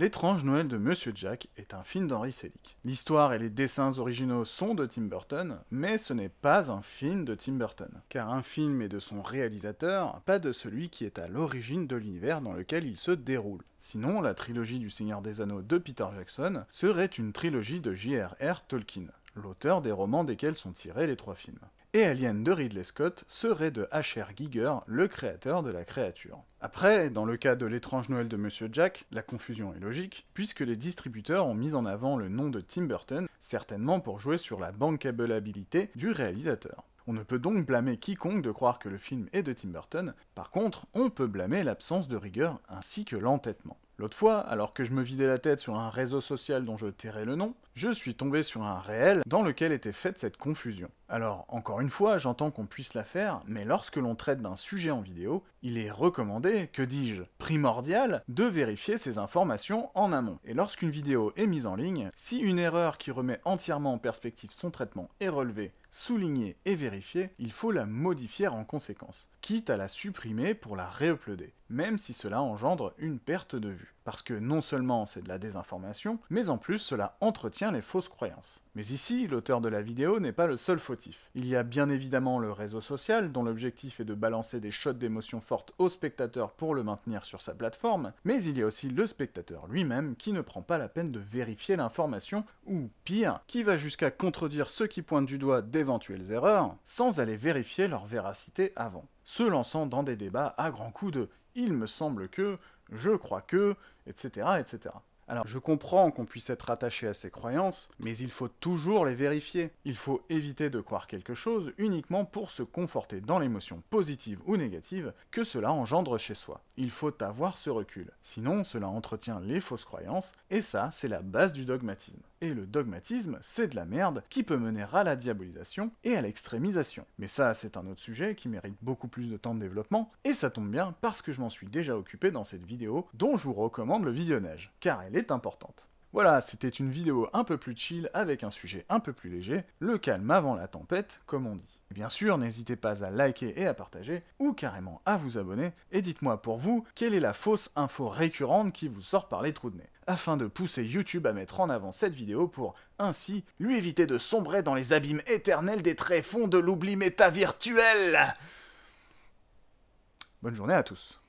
L'étrange Noël de Monsieur Jack est un film d'Henry Selick. L'histoire et les dessins originaux sont de Tim Burton, mais ce n'est pas un film de Tim Burton. Car un film est de son réalisateur, pas de celui qui est à l'origine de l'univers dans lequel il se déroule. Sinon, la trilogie du Seigneur des Anneaux de Peter Jackson serait une trilogie de J.R.R. Tolkien, l'auteur des romans desquels sont tirés les trois films et Alien de Ridley Scott serait de H.R. Giger, le créateur de la créature. Après, dans le cas de l'étrange Noël de Monsieur Jack, la confusion est logique, puisque les distributeurs ont mis en avant le nom de Tim Burton, certainement pour jouer sur la abilité du réalisateur. On ne peut donc blâmer quiconque de croire que le film est de Tim Burton, par contre, on peut blâmer l'absence de rigueur ainsi que l'entêtement. L'autre fois, alors que je me vidais la tête sur un réseau social dont je tairais le nom, je suis tombé sur un réel dans lequel était faite cette confusion. Alors, encore une fois, j'entends qu'on puisse la faire, mais lorsque l'on traite d'un sujet en vidéo, il est recommandé, que dis-je, primordial, de vérifier ces informations en amont. Et lorsqu'une vidéo est mise en ligne, si une erreur qui remet entièrement en perspective son traitement est relevée, soulignée et vérifiée, il faut la modifier en conséquence, quitte à la supprimer pour la réuploader, même si cela engendre une perte de vue parce que non seulement c'est de la désinformation, mais en plus cela entretient les fausses croyances. Mais ici, l'auteur de la vidéo n'est pas le seul fautif. Il y a bien évidemment le réseau social, dont l'objectif est de balancer des shots d'émotions fortes au spectateur pour le maintenir sur sa plateforme, mais il y a aussi le spectateur lui-même qui ne prend pas la peine de vérifier l'information, ou pire, qui va jusqu'à contredire ceux qui pointent du doigt d'éventuelles erreurs, sans aller vérifier leur véracité avant, se lançant dans des débats à grands coups de « il me semble que », je crois que, etc., etc. Alors, je comprends qu'on puisse être attaché à ces croyances, mais il faut toujours les vérifier. Il faut éviter de croire quelque chose uniquement pour se conforter dans l'émotion positive ou négative que cela engendre chez soi. Il faut avoir ce recul, sinon cela entretient les fausses croyances, et ça, c'est la base du dogmatisme et le dogmatisme, c'est de la merde qui peut mener à la diabolisation et à l'extrémisation. Mais ça, c'est un autre sujet qui mérite beaucoup plus de temps de développement, et ça tombe bien parce que je m'en suis déjà occupé dans cette vidéo dont je vous recommande le visionnage, car elle est importante. Voilà, c'était une vidéo un peu plus chill avec un sujet un peu plus léger, le calme avant la tempête, comme on dit. Et bien sûr, n'hésitez pas à liker et à partager, ou carrément à vous abonner, et dites-moi pour vous, quelle est la fausse info récurrente qui vous sort par les trous de nez, afin de pousser YouTube à mettre en avant cette vidéo pour, ainsi, lui éviter de sombrer dans les abîmes éternels des tréfonds de l'oubli méta virtuel Bonne journée à tous